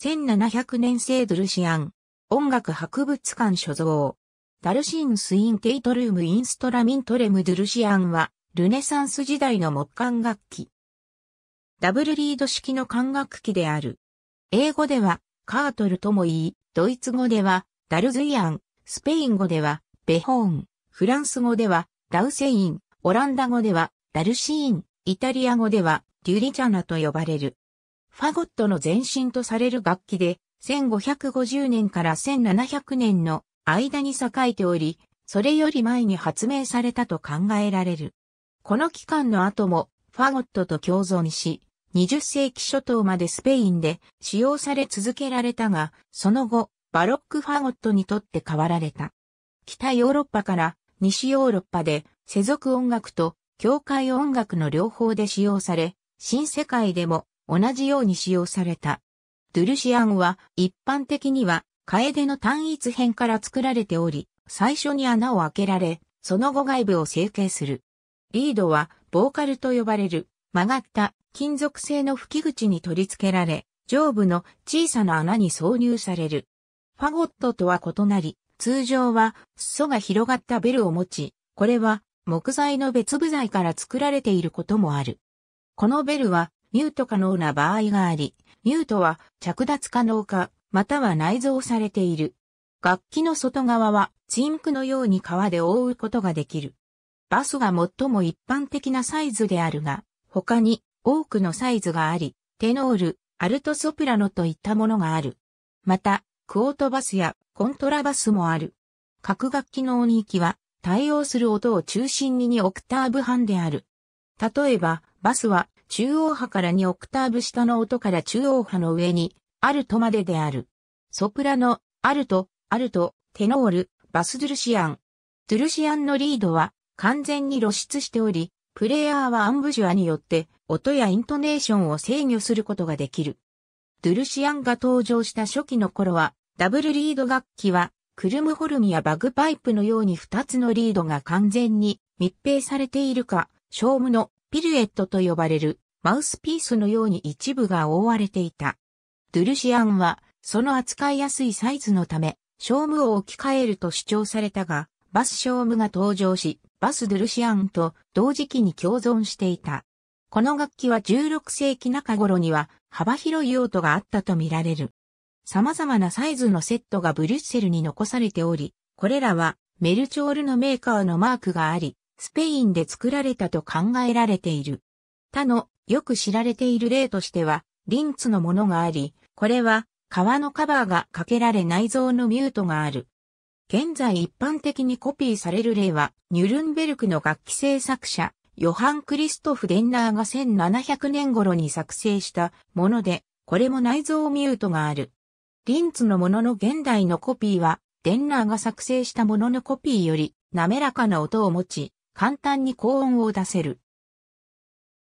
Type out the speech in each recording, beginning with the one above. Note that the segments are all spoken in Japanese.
1700年製ドルシアン、音楽博物館所蔵。ダルシーンスインテイトルームインストラミントレムドゥルシアンは、ルネサンス時代の木管楽器。ダブルリード式の管楽器である。英語では、カートルとも言い、ドイツ語では、ダルズイアン、スペイン語では、ベホーン、フランス語では、ダウセイン、オランダ語では、ダルシーン、イタリア語では、デュリチャナと呼ばれる。ファゴットの前身とされる楽器で、1550年から1700年の間に栄えており、それより前に発明されたと考えられる。この期間の後もファゴットと共存し、20世紀初頭までスペインで使用され続けられたが、その後、バロックファゴットにとって変わられた。北ヨーロッパから西ヨーロッパで世俗音楽と教会音楽の両方で使用され、新世界でも同じように使用された。ドゥルシアンは一般的には楓の単一片から作られており、最初に穴を開けられ、その後外部を成形する。リードはボーカルと呼ばれる曲がった金属製の吹き口に取り付けられ、上部の小さな穴に挿入される。ファゴットとは異なり、通常は裾が広がったベルを持ち、これは木材の別部材から作られていることもある。このベルはミュート可能な場合があり、ミュートは着脱可能か、または内蔵されている。楽器の外側はチンクのように革で覆うことができる。バスが最も一般的なサイズであるが、他に多くのサイズがあり、テノール、アルトソプラノといったものがある。また、クオートバスやコントラバスもある。各楽器の音域は対応する音を中心に2オクターブ半である。例えば、バスは中央波から2オクターブ下の音から中央波の上に、アルトまでである。ソプラノ、アルト、アルト、テノール、バスドゥルシアン。ドゥルシアンのリードは完全に露出しており、プレイヤーはアンブジュアによって音やイントネーションを制御することができる。ドゥルシアンが登場した初期の頃は、ダブルリード楽器は、クルムホルムやバグパイプのように2つのリードが完全に密閉されているか、ショームのピルエットと呼ばれるマウスピースのように一部が覆われていた。ドゥルシアンは、その扱いやすいサイズのため、ショームを置き換えると主張されたが、バスショームが登場し、バス・ドゥルシアンと同時期に共存していた。この楽器は16世紀中頃には幅広い用途があったとみられる。様々なサイズのセットがブリュッセルに残されており、これらはメルチョールのメーカーのマークがあり、スペインで作られたと考えられている。他のよく知られている例としては、リンツのものがあり、これは、革のカバーがかけられ内蔵のミュートがある。現在一般的にコピーされる例は、ニュルンベルクの楽器製作者、ヨハン・クリストフ・デンナーが1700年頃に作成したもので、これも内蔵ミュートがある。リンツのものの現代のコピーは、デンナーが作成したもののコピーより滑らかな音を持ち、簡単に高音を出せる。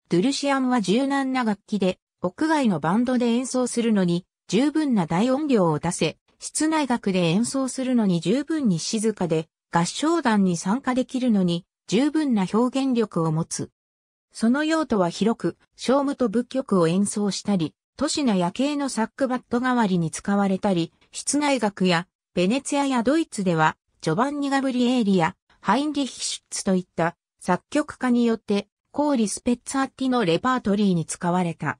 ドゥルシアンは柔軟な楽器で、屋外のバンドで演奏するのに、十分な大音量を出せ、室内楽で演奏するのに十分に静かで、合唱団に参加できるのに、十分な表現力を持つ。その用途は広く、小務と仏曲を演奏したり、都市な夜景のサックバット代わりに使われたり、室内楽や、ベネツィアやドイツでは、ジョバンニ・ガブリエーリや、ハインリヒシュッツといった作曲家によってコーリ・スペッツァッティのレパートリーに使われた。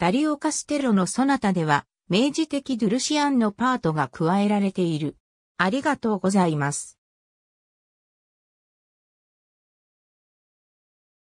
ダリオ・カステロのソナタでは、明治的ドゥルシアンのパートが加えられている。ありがとうございます。